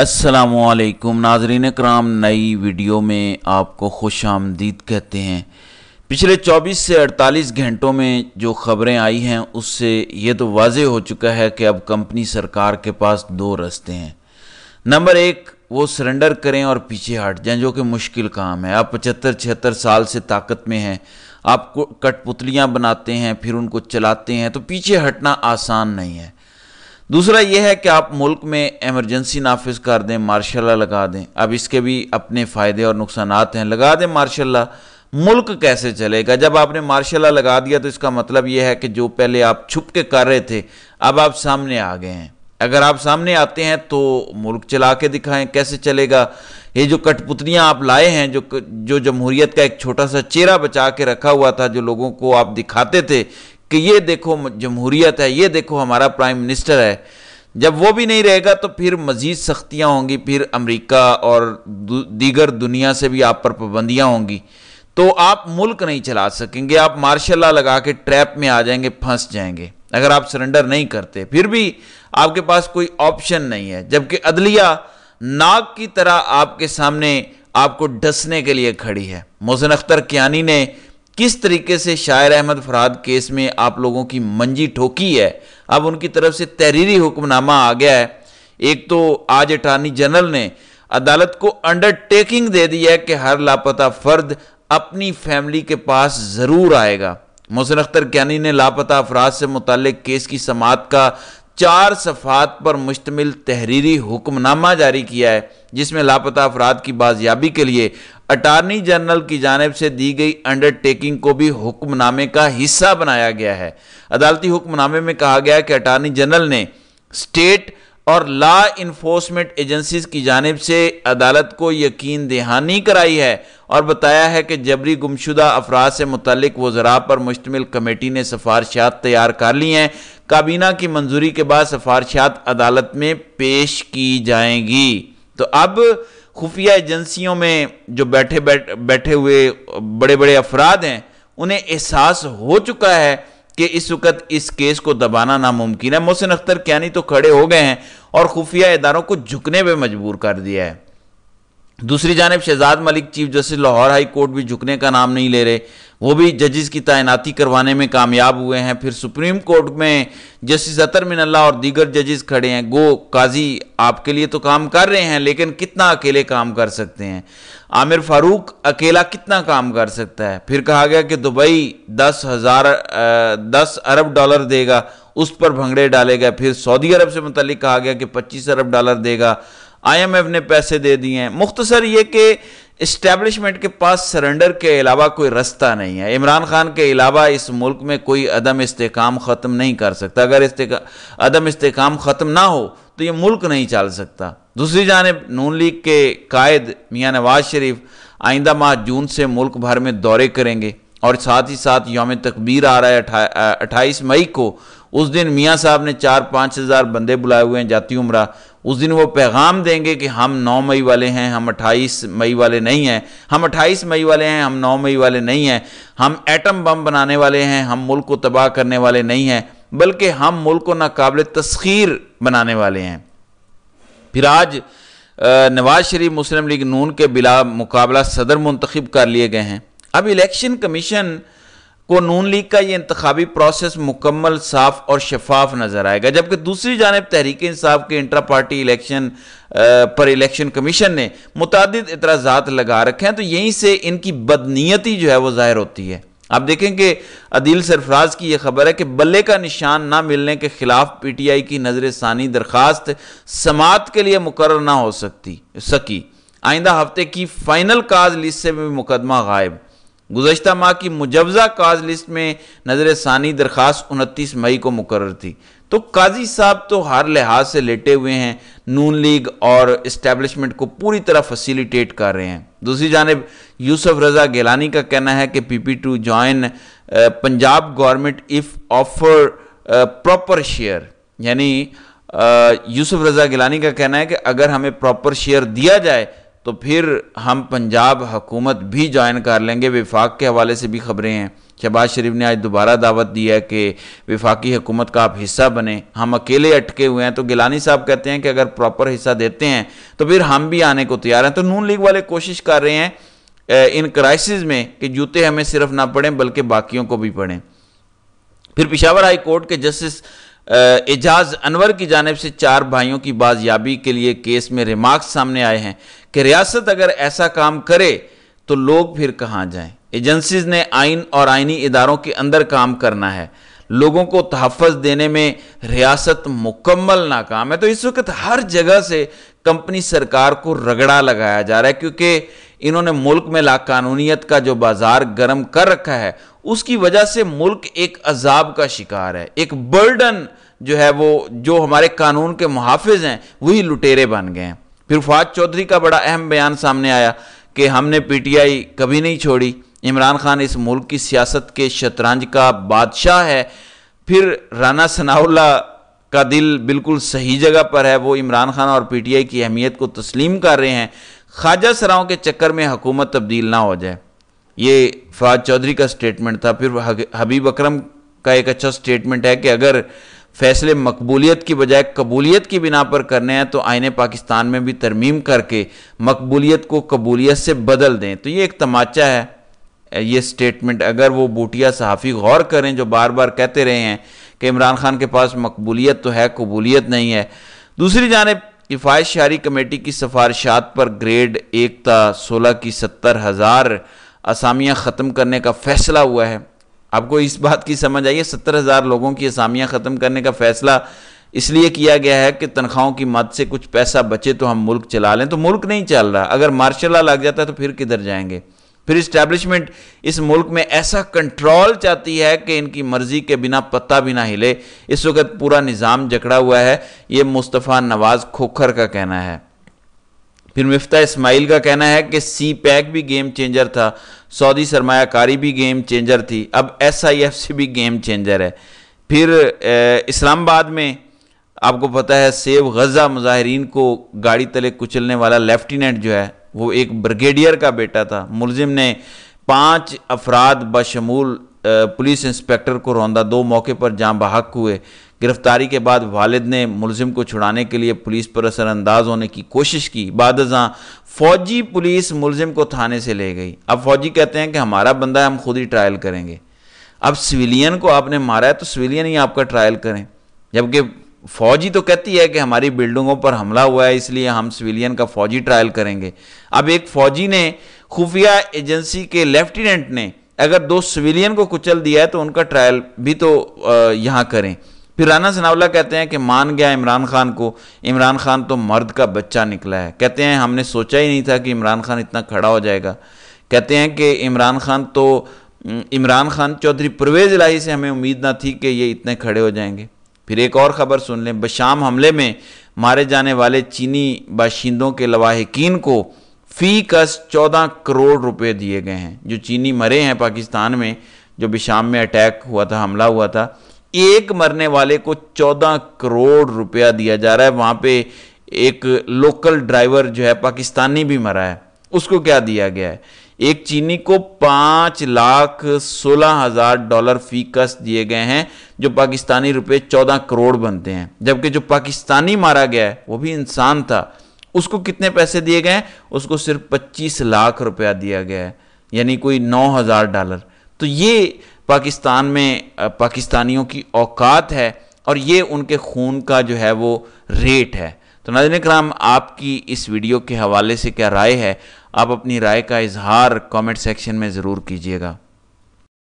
असलकुम नाजरीन कराम नई वीडियो में आपको खुश आमदीद कहते हैं पिछले 24 से 48 घंटों में जो खबरें आई हैं उससे ये तो वाज हो चुका है कि अब कंपनी सरकार के पास दो रास्ते हैं नंबर एक वो सरेंडर करें और पीछे हट जाएं जो कि मुश्किल काम है आप पचहत्तर छिहत्तर साल से ताकत में हैं आप कठपुतलियाँ बनाते हैं फिर उनको चलाते हैं तो पीछे हटना आसान नहीं है दूसरा यह है कि आप मुल्क में एमरजेंसी नाफिज कर दें मार्शाला लगा दें अब इसके भी अपने फ़ायदे और नुकसान हैं लगा दें मार्शाला मुल्क कैसे चलेगा जब आपने मार्शाला लगा दिया तो इसका मतलब यह है कि जो पहले आप छुप के कर रहे थे अब आप सामने आ गए हैं अगर आप सामने आते हैं तो मुल्क चला के दिखाएं कैसे चलेगा ये जो कठपुतलियाँ आप लाए हैं जो जो जमहूरीत का एक छोटा सा चेहरा बचा के रखा हुआ था जो लोगों को आप दिखाते थे कि ये देखो जमहूरियत है ये देखो हमारा प्राइम मिनिस्टर है जब वो भी नहीं रहेगा तो फिर मज़ीद सख्तियाँ होंगी फिर अमरीका और दीगर दुनिया से भी आप पर पाबंदियाँ होंगी तो आप मुल्क नहीं चला सकेंगे आप मार्शल लगा के ट्रैप में आ जाएंगे फंस जाएंगे अगर आप सरेंडर नहीं करते फिर भी आपके पास कोई ऑप्शन नहीं है जबकि अदलिया नाग की तरह आपके सामने आपको डसने के लिए खड़ी है मोहसिन अख्तर कियानी ने किस तरीके से शायर अहमद फराद केस में आप लोगों की मंजी ठोकी है अब उनकी तरफ से तहरीरी हुक्मनामा आ गया है एक तो आज अटारनी जनरल ने अदालत को अंडरटेकिंग दे दी है कि हर लापता फर्द अपनी फैमिली के पास ज़रूर आएगा मोहसिन अख्तर क्यानी ने लापता अफराद से मुतल केस की समात का चार सफ़ात पर मुश्तमिल तहरीरी हुक्मनामा जारी किया है जिसमें लापता अफराद की बाजियाबी के लिए अटारनी जनरल की जानब से दी गई अंडरटेकिंग को भी हुक्मनामे का हिस्सा बनाया गया है अदालती हुक्मनामे में कहा गया कि अटारनी जनरल ने स्टेट और लॉ इन्फोर्समेंट एजेंसीज की जानब से अदालत को यकीन दहानी कराई है और बताया है कि जबरी गुमशुदा अफराद से वो वजरा पर मुश्तमिल कमेटी ने सिफारशात तैयार कर ली हैं काबीना की मंजूरी के बाद सिफारशात अदालत में पेश की जाएंगी तो अब खुफिया एजेंसियों में जो बैठे बैठ, बैठे हुए बड़े बड़े अफराद हैं उन्हें एहसास हो चुका है कि इस वक्त इस केस को दबाना नामुमकिन है मोहसिन अख्तर क्या नहीं तो खड़े हो गए हैं और खुफिया इदारों को झुकने पर मजबूर कर दिया है दूसरी जानब Shahzad Malik chief justice Lahore high court भी झुकने का नाम नहीं ले रहे वो भी जजेस की तैनाती करवाने में कामयाब हुए हैं फिर सुप्रीम कोर्ट में जस्टिस अतर मिनल्ला और दीगर जजेस खड़े हैं गो काजी आपके लिए तो काम कर रहे हैं लेकिन कितना अकेले काम कर सकते हैं आमिर फारूक अकेला कितना काम कर सकता है फिर कहा गया कि दुबई दस हज़ार दस अरब डॉलर देगा उस पर भंगड़े डाले गए फिर सऊदी अरब से मतलब कहा गया कि पच्चीस अरब डॉलर देगा आईएमएफ ने पैसे दे दिए हैं मुख्तसर ये कि इस्टेब्लिशमेंट के पास सरेंडर के अलावा कोई रास्ता नहीं है इमरान खान के अलावा इस मुल्क में कोई अदम इस्तेकाम ख़त्म नहीं कर सकता अगर अदम इस्तेकाम ख़त्म ना हो तो ये मुल्क नहीं चल सकता दूसरी जानब नून लीग के कायद मियाँ नवाज शरीफ आइंदा माह जून से मुल्क भर में दौरे करेंगे और साथ ही साथ योम तकबीर आ रहा है अट्ठाईस मई को उस दिन मियाँ साहब ने चार पाँच हज़ार बंदे बुलाए हुए हैं जाती उम्र उस दिन वो पैगाम देंगे कि हम 9 मई वाले हैं हम 28 मई वाले नहीं हैं हम 28 मई वाले हैं हम 9 मई वाले नहीं हैं हम एटम बम बनाने वाले हैं हम मुल्क को तबाह करने वाले नहीं हैं बल्कि हम मुल्क को नाकबिल तस्खीर बनाने वाले हैं फिर आज नवाज शरीफ मुस्लिम लीग नून के बिला मुकाबला सदर मुंतखब कर लिए गए हैं अब इलेक्शन कमीशन को नून लीग का यह इंतबी प्रोसेस मुकम्मल साफ और शफाफ नजर आएगा जबकि दूसरी जानब तहरीक इंसाफ के इंटरा पार्टी इलेक्शन पर इलेक्शन कमीशन ने मुतद इतराजा लगा रखे हैं तो यहीं से इनकी बदनीयती जो है वह ज़ाहिर होती है आप देखें कि अदील सरफराज की यह खबर है कि बल्ले का निशान ना मिलने के खिलाफ पी टी आई की नजर षानी दरख्वास्त समात के लिए मुकर ना हो सकती सकी आइंदा हफ्ते की फाइनल काज लिस्ट से भी मुकदमा गायब गुजशत माह की मुजवजा काज लिस्ट में नज़र सानी दरख्वास उनतीस मई को मुकर थी तो काजी साहब तो हर लिहाज से लेटे हुए हैं नून लीग और इस्टेबलिशमेंट को पूरी तरह फैसिलिटेट कर रहे हैं दूसरी जानब यूसुफ रजा गिलानी का कहना है कि P P to join Punjab government if offer proper share यानी यूसुफ रजा गिलानी का कहना है कि अगर हमें प्रॉपर शेयर दिया जाए तो फिर हम पंजाब हकूमत भी ज्वाइन कर लेंगे विफाक के हवाले से भी खबरें हैं शहबाज शरीफ ने आज दोबारा दावत दी है कि विफाकी हुकूमत का आप हिस्सा बने हम अकेले अटके हुए हैं तो गिलानी साहब कहते हैं कि अगर प्रॉपर हिस्सा देते हैं तो फिर हम भी आने को तैयार हैं तो नून लीग वाले कोशिश कर रहे हैं इन क्राइसिस में कि जूते हमें सिर्फ ना पड़ें बल्कि बाकियों को भी पड़ें फिर पिशावर हाई कोर्ट के जस्टिस एजाज अनवर की जानब से चार भाइयों की बाजियाबी के लिए केस में रिमार्क्स सामने आए हैं कि रियासत अगर ऐसा काम करे तो लोग फिर कहाँ जाएं एजेंसीज ने आइन और आइनी इदारों के अंदर काम करना है लोगों को तहफ़ देने में रियासत मुकम्मल नाकाम है तो इस वक्त हर जगह से कंपनी सरकार को रगड़ा लगाया जा रहा है क्योंकि इन्होंने मुल्क में लाकानूनीत का जो बाज़ार गर्म कर रखा है उसकी वजह से मुल्क एक अजाब का शिकार है एक बर्डन जो है वो जो हमारे कानून के मुहाफ़ हैं वही लुटेरे बन गए हैं फिर फवाद चौधरी का बड़ा अहम बयान सामने आया कि हमने पीटीआई कभी नहीं छोड़ी इमरान खान इस मुल्क की सियासत के शतरंज का बादशाह है फिर राना सनाउल्ला का दिल बिल्कुल सही जगह पर है वो इमरान खान और पीटीआई की अहमियत को तस्लीम कर रहे हैं ख्वाजा सराओं के चक्कर में हुकूमत तब्दील ना हो जाए ये फवाद चौधरी का स्टेटमेंट था फिर हबीब अकरम का एक अच्छा स्टेटमेंट है कि अगर फैसले मकबूलियत की बजाय कबूलियत की बिना पर करने हैं तो आइने पाकिस्तान में भी तरमीम करके मकबूलियत को कबूलियत से बदल दें तो ये एक तमाचा है ये स्टेटमेंट अगर वो बूटिया सहाफ़ी गौर करें जो बार बार कहते रहे हैं कि इमरान खान के पास मकबूलियत तो है कबूलियत नहीं है दूसरी जानब किफ़ायत शारी कमेटी की सफारशात पर ग्रेड एक ता सोलह की सत्तर हज़ार असामियाँ ख़त्म करने का फ़ैसला हुआ है आपको इस बात की समझ आई है सत्तर हज़ार लोगों की असामियाँ ख़त्म करने का फैसला इसलिए किया गया है कि तनख्वाहों की मद से कुछ पैसा बचे तो हम मुल्क चला लें तो मुल्क नहीं चल रहा अगर मार्शल लॉ लग जाता है तो फिर किधर जाएंगे फिर इस्टेब्लिशमेंट इस मुल्क में ऐसा कंट्रोल चाहती है कि इनकी मर्जी के बिना पत्ता भी ना हिले इस वक्त पूरा निज़ाम जकड़ा हुआ है ये मुस्तफ़ा नवाज़ खोखर का कहना है फिर मिफ्ता इस्माइल का कहना है कि सी पैक भी गेम चेंजर था सऊदी सरमाकारी भी गेम चेंजर थी अब एस आई एफ सी भी गेम चेंजर है फिर इस्लामाबाद में आपको पता है सेब गज़ा मुजाहरीन को गाड़ी तले कुचलने वाला लेफ्टिनेंट जो है वो एक ब्रिगेडियर का बेटा था मुलजिम ने पाँच अफराद बशमूल पुलिस इंस्पेक्टर को रौंदा दो मौके पर जाम बहक हुए गिरफ्तारी के बाद वालिद ने मुलजिम को छुड़ाने के लिए पुलिस पर असरानंदाज होने की कोशिश की बाद फौजी पुलिस मुलजिम को थाने से ले गई अब फौजी कहते हैं कि हमारा बंदा है हम खुद ही ट्रायल करेंगे अब सिविलियन को आपने मारा है तो सिविलियन ही आपका ट्रायल करें जबकि फौजी तो कहती है कि हमारी बिल्डिंगों पर हमला हुआ है इसलिए हम सिविलियन का फौजी ट्रायल करेंगे अब एक फौजी ने खुफिया एजेंसी के लेफ्टिनेंट ने अगर दो सिविलियन को कुचल दिया है तो उनका ट्रायल भी तो यहाँ करें फिर राना सनावला कहते हैं कि मान गया इमरान खान को इमरान खान तो मर्द का बच्चा निकला है कहते हैं हमने सोचा ही नहीं था कि इमरान खान इतना खड़ा हो जाएगा कहते हैं कि इमरान खान तो इमरान खान चौधरी परवेज लाही से हमें उम्मीद ना थी कि ये इतने खड़े हो जाएंगे फिर एक और ख़बर सुन लें बशाम हमले में मारे जाने वाले चीनी बाशिंदों के लवाहकिन को फी कस चौदह करोड़ रुपए दिए गए हैं जो चीनी मरे हैं पाकिस्तान में जो भी शाम में अटैक हुआ था हमला हुआ था एक मरने वाले को चौदह करोड़ रुपया दिया जा रहा है वहाँ पे एक लोकल ड्राइवर जो है पाकिस्तानी भी मरा है उसको क्या दिया गया है एक चीनी को पाँच लाख सोलह हजार डॉलर फी कस दिए गए हैं जो पाकिस्तानी रुपए चौदह करोड़ बनते हैं जबकि जो पाकिस्तानी मारा गया है वो भी इंसान था उसको कितने पैसे दिए गए उसको सिर्फ पच्चीस लाख रुपया दिया गया है यानी कोई नौ हज़ार डॉलर तो ये पाकिस्तान में पाकिस्तानियों की औकात है और ये उनके खून का जो है वो रेट है तो नाजन कराम आपकी इस वीडियो के हवाले से क्या राय है आप अपनी राय का इजहार कमेंट सेक्शन में ज़रूर कीजिएगा